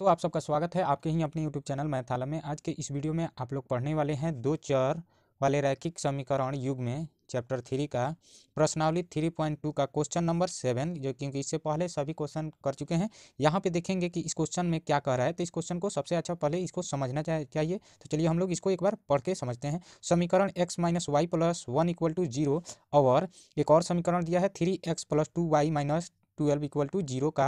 तो आप सबका स्वागत है आपके ही अपने YouTube चैनल मैथाला में आज के इस वीडियो में आप लोग पढ़ने वाले हैं दो चर वाले रैखिक समीकरण युग में चैप्टर थ्री का प्रश्नावली थ्री पॉइंट टू का क्वेश्चन नंबर सेवन जो क्योंकि इससे पहले सभी क्वेश्चन कर चुके हैं यहाँ पे देखेंगे कि इस क्वेश्चन में क्या कह रहा है तो इस क्वेश्चन को सबसे अच्छा पहले इसको समझना चाहिए तो चलिए हम लोग इसको एक बार पढ़ के समझते हैं समीकरण X minus Y plus one equal to zero और एक और समीकरण दिया है three X plus two Y minus twelve equal to zero का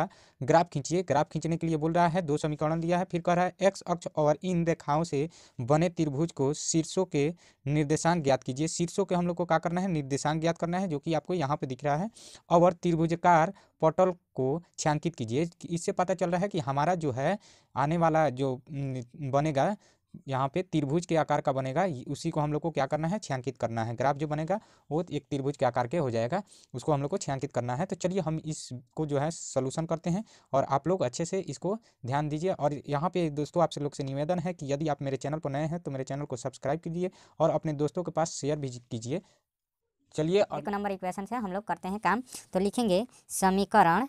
ग्राफ खींचिए ग्राफ खींचने के लिए बोल रहा है दो समीकरण दिया है फिर कह रहा है एक्स अक्ष और इन रेखाओं से बने त्रिभुज को शीर्षों के निर्देशांक ज्ञात कीजिए शीर्षों के हम लोग को क्या करना है निर्देशांक ज्ञात करना है जो कि आपको यहाँ पर दिख रहा है और त्रिभुजकार पटल को छ्यांकित कीजिए इससे पता चल रहा है कि हमारा जो है आने वाला जो बनेगा यहाँ पे त्रिभुज के आकार का बनेगा उसी को हम लोग को क्या करना है छियांकित करना है ग्राफ जो बनेगा वो एक त्रिभुज के आकार के हो जाएगा उसको हम लोग को छियांकित करना है तो चलिए हम इसको जो है सोल्यूशन करते हैं और आप लोग अच्छे से इसको ध्यान दीजिए और यहाँ पे दोस्तों आप लोग से निवेदन है कि यदि आप मेरे चैनल पर नए हैं तो मेरे चैनल को सब्सक्राइब कीजिए और अपने दोस्तों के पास शेयर भी कीजिए चलिए एक नंबर इक्वेशन से हम लोग करते हैं काम तो लिखेंगे समीकरण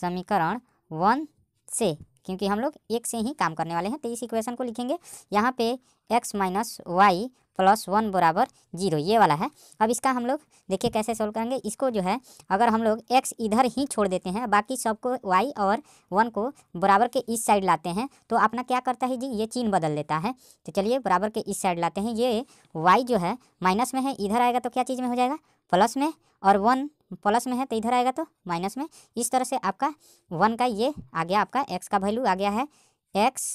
समीकरण वन से क्योंकि हम लोग एक से ही काम करने वाले हैं तो इस इक्वेशन को लिखेंगे यहाँ पे X minus Y plus one बराबर जीरो ये वाला है अब इसका हम लोग देखिए कैसे सोल्व करेंगे इसको जो है अगर हम लोग एक्स इधर ही छोड़ देते हैं बाकी सबको वाई और वन को बराबर के इस साइड लाते हैं तो अपना क्या करता है जी ये चीन बदल देता है तो चलिए बराबर के इस साइड लाते हैं ये वाई जो है माइनस में है इधर आएगा तो क्या चीज़ में हो जाएगा प्लस में और वन प्लस में है तो इधर आएगा तो माइनस में इस तरह से आपका वन का ये आ गया आपका एक्स का वैल्यू आ गया है एक्स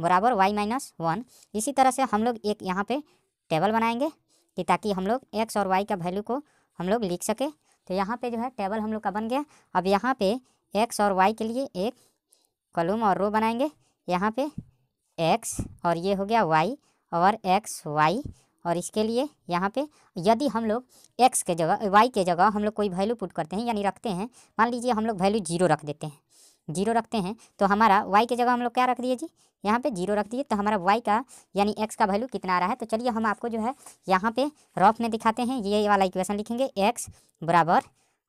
बराबर वाई माइनस वन इसी तरह से हम लोग एक यहाँ पे टेबल बनाएंगे कि ताकि हम लोग एक्स और वाई का वैल्यू को हम लोग लिख सके तो यहाँ पे जो है टेबल हम लोग का बन गया अब यहाँ पे एक्स और वाई के लिए एक कलूम और रो बनाएंगे यहाँ पे एक्स और ये हो गया वाई और एक्स वाई और इसके लिए यहाँ पे यदि हम लोग एक्स के जगह वाई के जगह हम लोग कोई वैल्यू पुट करते हैं यानी रखते हैं मान लीजिए हम लोग वैल्यू जीरो रख देते हैं जीरो रखते हैं तो हमारा वाई के जगह हम लोग क्या रख दिए जी यहाँ पे जीरो रख दिए तो हमारा वाई का यानी एक्स का वैल्यू कितना आ रहा है तो चलिए हम आपको जो है यहाँ पे रफ में दिखाते हैं ये वाला इक्वेशन लिखेंगे एक्स बराबर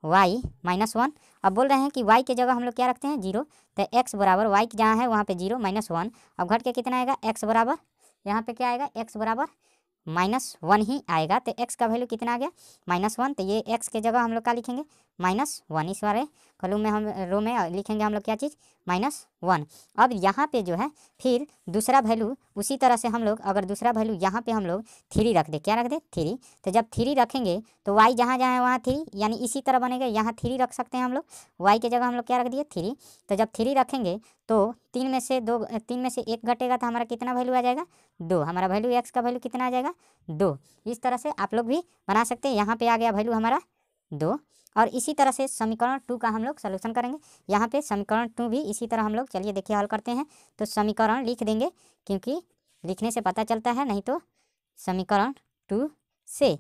वाई माइनस वन अब बोल रहे हैं कि वाई के जगह हम लोग क्या रखते हैं जीरो तो एक्स बराबर वाई जहाँ है वहाँ पर जीरो माइनस वन अब घट के कितना आएगा एक्स बराबर यहाँ पर क्या आएगा एक्स बराबर माइनस वन ही आएगा तो एक्स का वैल्यू कितना आ गया माइनस वन तो ये एक्स के जगह हम लोग का लिखेंगे माइनस वन इस बार है कॉलम में हम रो में लिखेंगे हम लोग क्या चीज़ माइनस वन अब यहाँ पे जो है फिर दूसरा वैल्यू उसी तरह से हम लोग अगर दूसरा वैल्यू यहाँ पे हम लोग थ्री रख दे क्या रख दे थ्री तो जब थ्री रखेंगे तो वाई जहाँ जहाँ है वहाँ थ्री यानी इसी तरह बनेगा यहाँ थ्री रख सकते हैं हम लोग वाई की जगह हम लोग क्या रख दिए थ्री तो जब थ्री रखेंगे तो तीन में से दो तीन में से एक घटेगा तो हमारा कितना वैल्यू आ जाएगा दो हमारा वैल्यू एक्स का वैल्यू कितना आ जाएगा दो इस तरह से आप लोग भी बना सकते हैं यहाँ पे आ गया वैल्यू हमारा दो और इसी तरह से समीकरण टू का हम लोग सोल्यूशन करेंगे यहाँ पे समीकरण टू भी इसी तरह हम लोग चलिए देखिए हल करते हैं तो समीकरण लिख देंगे क्योंकि लिखने से पता चलता है नहीं तो समीकरण टू से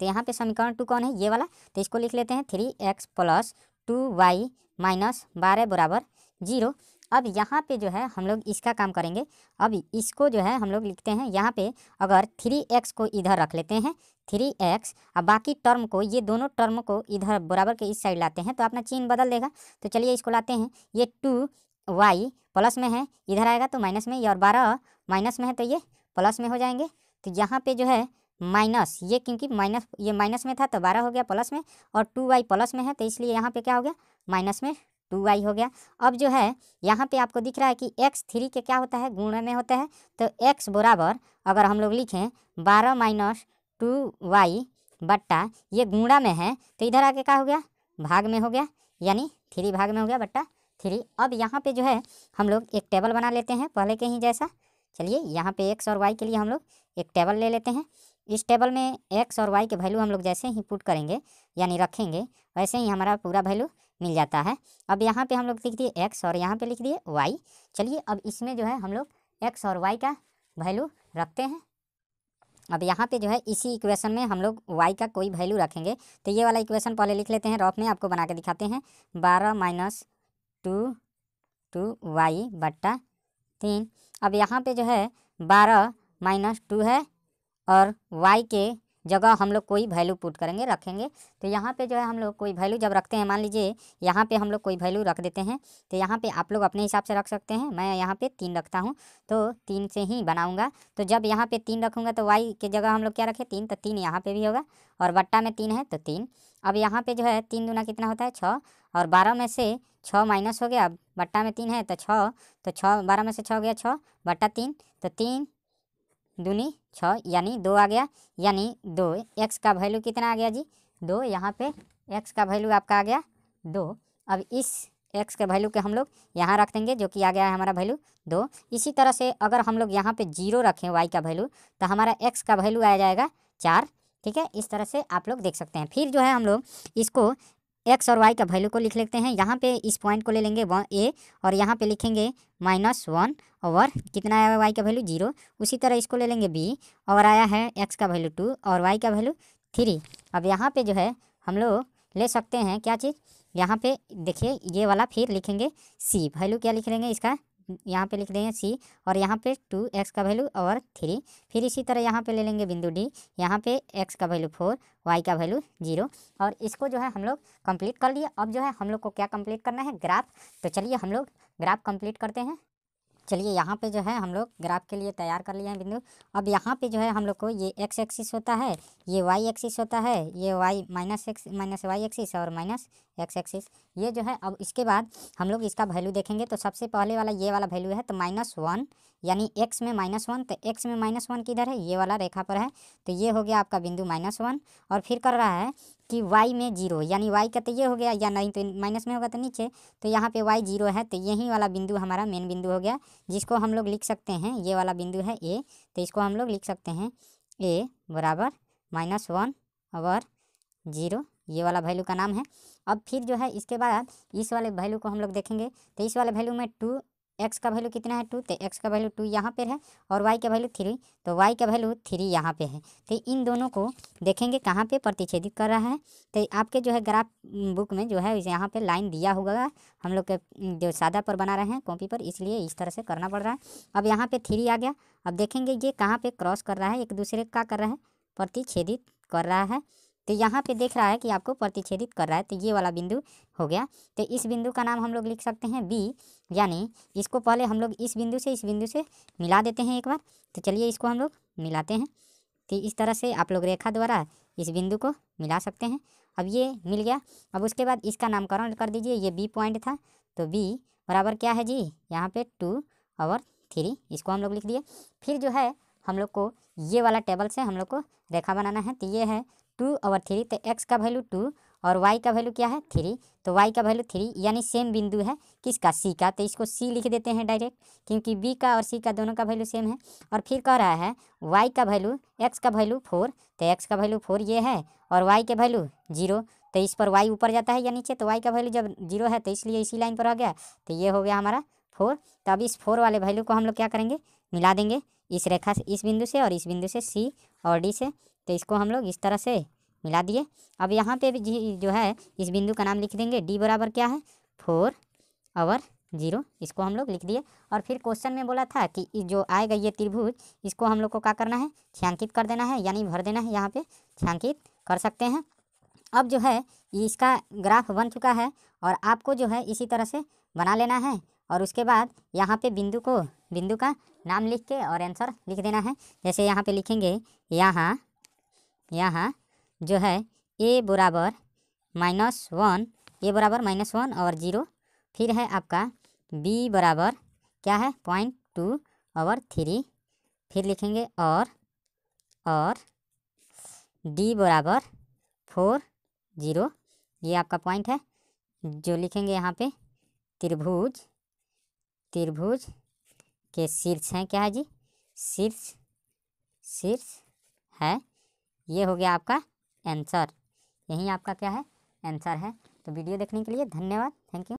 तो यहाँ पे समीकरण टू कौन है ये वाला तो इसको लिख लेते हैं three X plus two Y minus बारह बराबर जीरो अब यहाँ पे जो है हम लोग इसका काम करेंगे अब इसको जो है हम लोग लिखते हैं यहाँ पे अगर थ्री एक्स को इधर रख लेते हैं थ्री एक्स और बाकी टर्म को ये दोनों टर्म को इधर बराबर के इस साइड लाते हैं तो अपना चीन बदल देगा तो चलिए इसको लाते हैं ये टू वाई प्लस में है इधर आएगा तो माइनस में और बारह माइनस में है तो ये प्लस में हो जाएंगे तो यहाँ पर जो है माइनस ये क्योंकि माइनस ये माइनस में था तो बारह हो गया प्लस में और टू वाई प्लस में है तो इसलिए यहाँ पे क्या हो गया माइनस में टू वाई हो गया अब जो है यहाँ पे आपको दिख रहा है कि एक्स थ्री के क्या होता है गुण में होता है तो एक्स बराबर अगर हम लोग लिखें बारह माइनस टू वाई बट्टा ये गुणा में है तो इधर आके क्या हो गया भाग में हो गया यानी थ्री भाग में हो गया बट्टा थ्री अब यहाँ पे जो है हम लोग एक टेबल बना लेते हैं पहले के ही जैसा चलिए यहाँ पे एक्स और वाई के लिए हम लोग एक टेबल ले लेते हैं इस टेबल में एक्स और वाई के वैल्यू हम लोग जैसे ही पुट करेंगे यानी रखेंगे वैसे ही हमारा पूरा वैल्यू मिल जाता है अब यहाँ पे हम लोग लिख दिए एक्स और यहाँ पे लिख दिए वाई चलिए अब इसमें जो है हम लोग एक्स और वाई का वैल्यू रखते हैं अब यहाँ पे जो है इसी इक्वेशन में हम लोग वाई का कोई वैल्यू रखेंगे तो ये वाला इक्वेशन पहले लिख लेते हैं रॉफ में आपको बना के दिखाते हैं बारह माइनस टू टू वाई बट्टा तीन अब यहाँ पे जो है बारह माइनस टू है और वाई के जगह हम लोग कोई वैल्यू पुट करेंगे रखेंगे तो यहाँ पे जो है हम लोग कोई वैल्यू जब रखते हैं मान लीजिए यहाँ पे हम लोग कोई वैल्यू रख देते हैं तो यहाँ पे आप लोग अपने हिसाब से रख सकते हैं मैं यहाँ पे तीन रखता हूँ तो तीन से ही बनाऊँगा तो जब यहाँ पे तीन रखूँगा तो वाई के जगह हम लोग क्या रखें तीन तो तीन यहाँ पर भी होगा और बट्टा में तीन है तो तीन अब यहाँ पर जो है तीन दुना कितना होता है छः और बारह में से छः माइनस हो गया बट्टा में तीन है तो छः तो छः बारह में से छः हो गया छः बट्टा तीन तो तीन दूनी छः यानी दो आ गया यानी दो एक्स का वैल्यू कितना आ गया जी दो यहाँ पे एक्स का वैल्यू आपका आ गया दो अब इस एक्स के वैल्यू के हम लोग यहाँ रख देंगे जो कि आ गया है हमारा वैल्यू दो इसी तरह से अगर हम लोग यहाँ पे जीरो रखें वाई का वैल्यू तो हमारा एक्स का वैल्यू आ जाएगा चार ठीक है इस तरह से आप लोग देख सकते हैं फिर जो है हम लोग इसको एक्स और वाई का वैल्यू को लिख लेते हैं यहाँ पे इस पॉइंट को ले लेंगे वन ए और यहाँ पे लिखेंगे माइनस वन और कितना आया वाई का वैल्यू जीरो उसी तरह इसको ले लेंगे बी और आया है एक्स का वैल्यू टू और वाई का वैल्यू थ्री अब यहाँ पे जो है हम लोग ले सकते हैं क्या चीज़ यहाँ पे देखिए ये वाला फिर लिखेंगे सी वैल्यू क्या लिख लेंगे इसका यहाँ पे लिख देंगे सी और यहाँ पे टू एक्स का वैल्यू और थ्री फिर इसी तरह यहाँ पे ले लेंगे बिंदु डी यहाँ पे एक्स का वैल्यू फोर वाई का वैल्यू जीरो और इसको जो है हम लोग कंप्लीट कर लिए अब जो है हम लोग को क्या कंप्लीट करना है ग्राफ तो चलिए हम लोग ग्राफ कंप्लीट करते हैं चलिए यहाँ पे जो है हम लोग ग्राफ के लिए तैयार कर लिए हैं बिंदु अब यहाँ पे जो है हम लोग को ये एक्स एक्सिस होता है ये वाई एक्सिस होता है ये Y minus X minus Y axis और माइनस एक्स एक्सिस ये जो है अब इसके बाद हम लोग इसका वैल्यू देखेंगे तो सबसे पहले वाला ये वाला वैल्यू है तो माइनस वन यानी एक्स में माइनस वन तो एक्स में माइनस वन किधर है ये वाला रेखा पर है तो ये हो गया आपका बिंदु माइनस वन और फिर कर रहा है कि वाई में जीरो यानी वाई का तो ये हो गया या नहीं तो माइनस में होगा तो नीचे तो यहाँ पे वाई जीरो है तो यही वाला बिंदु हमारा मेन बिंदु हो गया जिसको हम लोग लिख सकते हैं ये वाला बिंदु है ए तो इसको हम लोग लिख सकते हैं ए बराबर माइनस वन और जीरो ये वाला वैल्यू का नाम है अब फिर जो है इसके बाद इस वाले वैल्यू को हम लोग देखेंगे तो इस वाले वैल्यू में टू एक्स का वैल्यू कितना है टू तो एक्स का वैल्यू टू यहाँ पर है और वाई का वैल्यू थ्री तो वाई का वैल्यू थ्री यहाँ पे है तो इन दोनों को देखेंगे कहाँ पे प्रतिच्छेदित कर रहा है तो आपके जो है ग्राफ बुक में जो है यहाँ पे लाइन दिया होगा हम लोग के जो सादा पर बना रहे हैं कॉपी पर इसलिए इस तरह से करना पड़ रहा है अब यहाँ पर थ्री आ गया अब देखेंगे ये कहाँ पर क्रॉस कर रहा है एक दूसरे का कर रहा है प्रतिच्छेदित कर रहा है तो यहाँ पे देख रहा है कि आपको प्रतिच्छेदित कर रहा है तो ये वाला बिंदु हो गया तो इस बिंदु का नाम हम लोग लिख सकते हैं बी यानी इसको पहले हम लोग इस बिंदु से इस बिंदु से मिला देते हैं एक बार तो चलिए इसको हम लोग मिलाते हैं तो इस तरह से आप लोग रेखा द्वारा इस बिंदु को मिला सकते हैं अब ये मिल गया अब उसके बाद इसका नामकरण कर दीजिए ये बी पॉइंट था तो बी बराबर क्या है जी यहाँ पे टू और थ्री इसको हम लोग लिख दिए फिर जो है हम लोग को ये वाला टेबल से हम लोग को रेखा बनाना है तो ये है टू और थ्री तो एक्स का वैल्यू टू और वाई का वैल्यू क्या है थ्री तो वाई का वैल्यू थ्री यानी सेम बिंदु है किसका सी का तो इसको सी लिख देते हैं डायरेक्ट क्योंकि बी का और सी का दोनों का वैल्यू सेम है और फिर कह रहा है वाई का वैल्यू एक्स का वैल्यू फोर तो एक्स का वैल्यू फोर ये है और वाई के वैल्यू जीरो तो इस पर वाई ऊपर जाता है या नीचे तो वाई का वैल्यू जब जीरो है तो इसलिए इसी लाइन पर आ गया तो ये हो गया हमारा फोर तो अब इस फोर वाले वैल्यू को हम लोग क्या करेंगे मिला देंगे इस रेखा से इस बिंदु से और इस बिंदु से सी और डी से तो इसको हम लोग इस तरह से मिला दिए अब यहाँ पे भी जो है इस बिंदु का नाम लिख देंगे डी बराबर क्या है फोर आवर जीरो इसको हम लोग लिख दिए और फिर क्वेश्चन में बोला था कि जो आएगा ये त्रिभुज इसको हम लोग को क्या करना है छ्यांकित कर देना है यानी भर देना है यहाँ पे छ्यांकित कर सकते हैं अब जो है इसका ग्राफ बन चुका है और आपको जो है इसी तरह से बना लेना है और उसके बाद यहाँ पे बिंदु को बिंदु का नाम लिख के और आंसर लिख देना है जैसे यहाँ पे लिखेंगे यहाँ यहाँ जो है ए बराबर माइनस वन ए बराबर माइनस वन और ज़ीरो फिर है आपका बी बराबर क्या है पॉइंट टू और थ्री फिर लिखेंगे और और डी बराबर फोर ज़ीरो ये आपका पॉइंट है जो लिखेंगे यहाँ पे त्रिभुज त्रिभुज के शीर्ष हैं क्या है जी शीर्ष शीर्ष है ये हो गया आपका आंसर यही आपका क्या है आंसर है तो वीडियो देखने के लिए धन्यवाद थैंक यू